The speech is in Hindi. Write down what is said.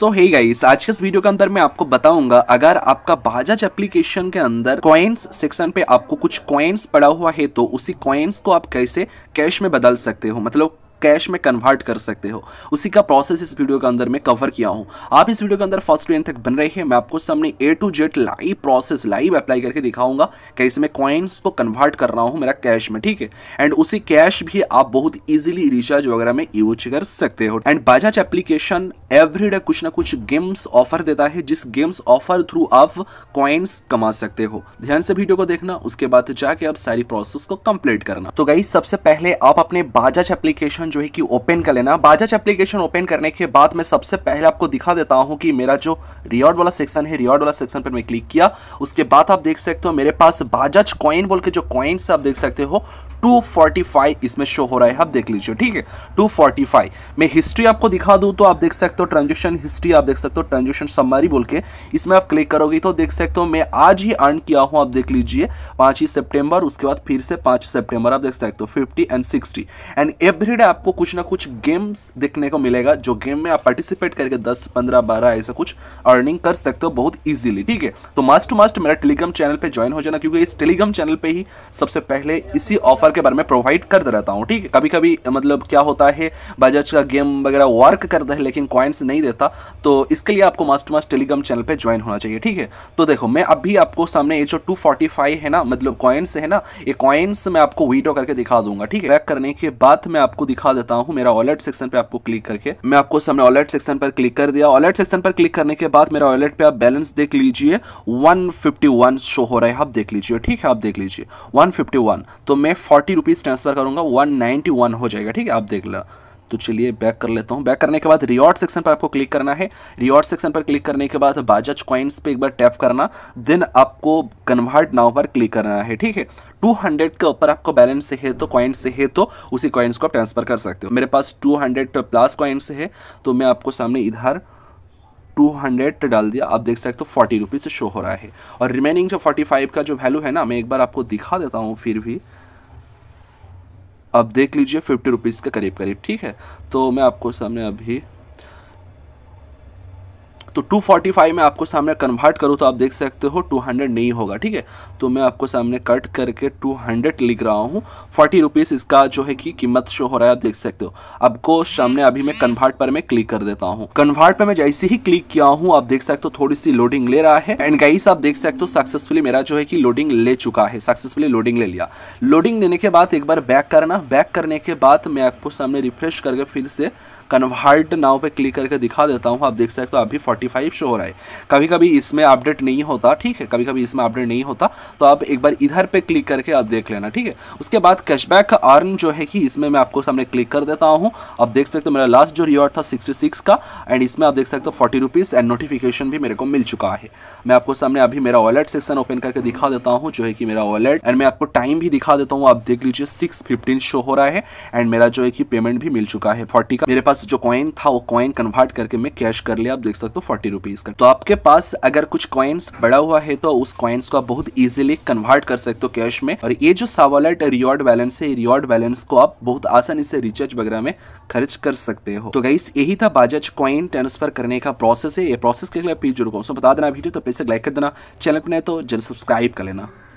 सो हे गाइस आज के इस वीडियो के अंदर मैं आपको बताऊंगा अगर आपका बाजाज एप्लीकेशन के अंदर कॉइन्स सेक्शन पे आपको कुछ कॉइन्स पड़ा हुआ है तो उसी कॉइन्स को आप कैसे कैश में बदल सकते हो मतलब कैश में कन्वर्ट कर सकते हो उसी का प्रोसेस इस वीडियो के अंदर मैं कवर किया हूँ आप इस वीडियो के अंदर फर्स्ट टू एंड तक बन रहे हैं मैं आपको सामने A to Z live process live apply करके दिखाऊंगा कैसे मैं कॉइन्स को कन्वर्ट कर रहा हूँ मेरा कैश में ठीक है एंड उसी कैश भी आप बहुत ईजिली रिचार्ज वगैरह में यूज कर सकते हो एंड बजाज एप्लीकेशन एवरी कुछ ना कुछ गेम्स ऑफर देता है जिस गेम्स ऑफर थ्रू आप कॉइन्स कमा सकते हो ध्यान से वीडियो को देखना उसके बाद जाके आप सारी प्रोसेस को कंप्लीट करना तो गाइस सबसे पहले आप अपने बाजाज एप्लीकेशन जो है कि ओपन कर लेना बाजाज एप्लीकेशन ओपन करने के बाद मैं सबसे पहले आपको दिखा देता हूं कि मेरा जो रिवॉर्ड वाला सेक्शन है रिवॉर्ड वाला सेक्शन पर मैं क्लिक किया उसके बाद आप देख सकते हो मेरे पास बाजाज कॉइन बोल के जो कॉइन्स आप देख सकते हो 245 इसमें शो हो रहा है आप देख लीजिए ठीक है 245 मैं हिस्ट्री आपको दिखा दूं तो आप देख सकते हो ट्रांजेक्शन हिस्ट्री आप देख सकते हो ट्रांजेक्शन सम्मारी बोल के इसमें आप क्लिक करोगे तो देख सकते हो मैं आज ही अर्न किया हूं आप देख लीजिए पांच ही सेप्टेम्बर उसके बाद फिर से पांच सेप्टेम्बर आप देख सकते हो fifty and sixty and everyday आपको कुछ ना कुछ गेम्स देखने को मिलेगा जो गेम में आप पार्टिसिपेट करके दस पंद्रह बारह ऐसा कुछ अर्निंग कर सकते हो बहुत ईजिली ठीक है तो मस्ट टू मस्ट मेरा टेलीग्राम चैनल पर ज्वाइन हो जाना क्योंकि इस टेलीग्राम चैनल पर ही सबसे पहले इसी ऑफर पावर के बारे में प्रोवाइड करते रहता हूँ ठीक है कभी कभी मतलब क्या होता है बजाज का गेम वगैरह वर्क करता है लेकिन कॉइन्स नहीं देता तो इसके लिए आपको मास्टर मास टेलीग्राम चैनल पर ज्वाइन होना चाहिए ठीक है तो देखो मैं अभी आपको सामने ये जो टू है ना मतलब कॉइन्स है ना ये कॉइन्स मैं आपको वीडियो करके दिखा दूंगा ठीक है करने के बाद मैं आपको दिखा देता हूँ मेरा ऑलेट सेक्शन पर आपको क्लिक करके मैं आपको सामने ऑलेट सेक्शन पर क्लिक कर दिया ऑलेट सेक्शन पर क्लिक करने के बाद मेरा ऑलेट पर आप बैलेंस देख लीजिए 151 शो हो रहा है आप देख लीजिए ठीक है आप देख लीजिए 151 तो मैं फोर्टी रुपीज़ ट्रांसफर करूँगा वन नाइन्टी वन हो जाएगा ठीक है आप देख लेना तो चलिए बैक कर लेता हूँ बैक करने के बाद रिवॉर्ड सेक्शन पर आपको क्लिक करना है रिवॉर्ड सेक्शन पर क्लिक करने के बाद बाजाज क्वाइंस पे एक बार टैप करना देन आपको कन्वर्ट नाउ पर क्लिक करना है ठीक है 200 के ऊपर आपको बैलेंस से है तो कॉइन्स से है तो उसी कॉइन्स को आप ट्रांसफर कर सकते हो मेरे पास 200 प्लस कॉइन्स है तो मैं आपको सामने इधर 200 डाल दिया आप देख सकते हो फोर्टी रुपीज़ शो हो रहा है और रिमेनिंग जो 45 का जो वैल्यू है ना मैं एक बार आपको दिखा देता हूँ फिर भी अब देख लीजिए फिफ्टी रुपीज़ के करीब करीब ठीक है तो मैं आपको सामने अभी तो 245 में आपको सामने कन्वर्ट करो तो आप देख सकते हो 200 नहीं होगा ठीक है तो मैं आपको सामने कट करके 200 लिख रहा हूँ फोर्टी रुपीज़ इसका जो है कि कीमत शो हो रहा है आप देख सकते हो आपको सामने अभी मैं कन्वर्ट पर मैं क्लिक कर देता हूँ कन्वर्ट पर मैं जैसे ही क्लिक किया हूँ आप देख सकते हो थोड़ी सी लोडिंग ले रहा है एंड गाइस आप देख सकते हो सक्सेसफुली मेरा जो है कि लोडिंग ले चुका है सक्सेसफुली लोडिंग ले लिया लोडिंग लेने के बाद एक बार बैक करना बैक करने के बाद मैं आपको सामने रिफ्रेश करके फिर से कन्वर्ट नाव पे क्लिक करके दिखा देता हूँ आप देख सकते हो अभी 45 शो हो रहा है कभी कभी इसमें अपडेट नहीं होता ठीक है कभी कभी इसमें अपडेट नहीं होता तो आप एक बार इधर पे क्लिक करके आप देख लेना ठीक है उसके बाद कैशबैक अर्न जो है कि इसमें मैं आपको सामने क्लिक कर देता हूँ आप देख सकते हो मेरा लास्ट जो रिवॉर्ड था सिक्सटी का एंड इसमें आप देख सकते हो फोर्टी रुपीज़ एंड नोटिफिकेशन भी मेरे को मिल चुका है मैं आपको सामने अभी मेरा वॉलेट सेक्शन ओपन करके दिखा देता हूँ जो है कि मेरा वॉलेट एंड मैं आपको टाइम भी दिखा देता हूँ आप देख लीजिए सिक्स शो हो रहा है एंड मेरा जो है कि पेमेंट भी मिल चुका है फोर्टी का मेरे पास पास जो कॉइन था वो कॉइन कन्वर्ट करके मैं कैश कर लिया आप देख सकते हो फोर्टी रुपीज का तो आपके पास अगर कुछ कॉइन्स बड़ा हुआ है तो उस कॉइन्स को आप बहुत इजिली कन्वर्ट कर सकते हो कैश में और ये जो सावोलेट रिवॉर्ड बैलेंस है रिवॉर्ड बैलेंस को आप बहुत आसानी से रिचार्ज वगैरह में खर्च कर सकते हो तो गाइस यही था बाजाज कॉइन ट्रांसफर करने का प्रोसेस है ये प्रोसेस के लिए प्लीज जुड़ बता देना वीडियो तो पैसे लाइक कर देना चैनल पर नहीं तो जल्द सब्सक्राइब कर लेना